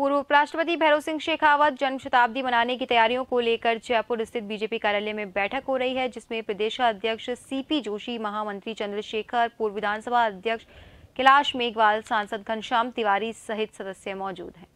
पूर्व उपराष्ट्रपति भैरव सिंह शेखावत जन्म शताब्दी मनाने की तैयारियों को लेकर जयपुर स्थित बीजेपी कार्यालय में बैठक हो रही है जिसमें प्रदेश अध्यक्ष सीपी जोशी महामंत्री चंद्रशेखर पूर्व विधानसभा अध्यक्ष कैलाश मेघवाल सांसद घनश्याम तिवारी सहित सदस्य मौजूद हैं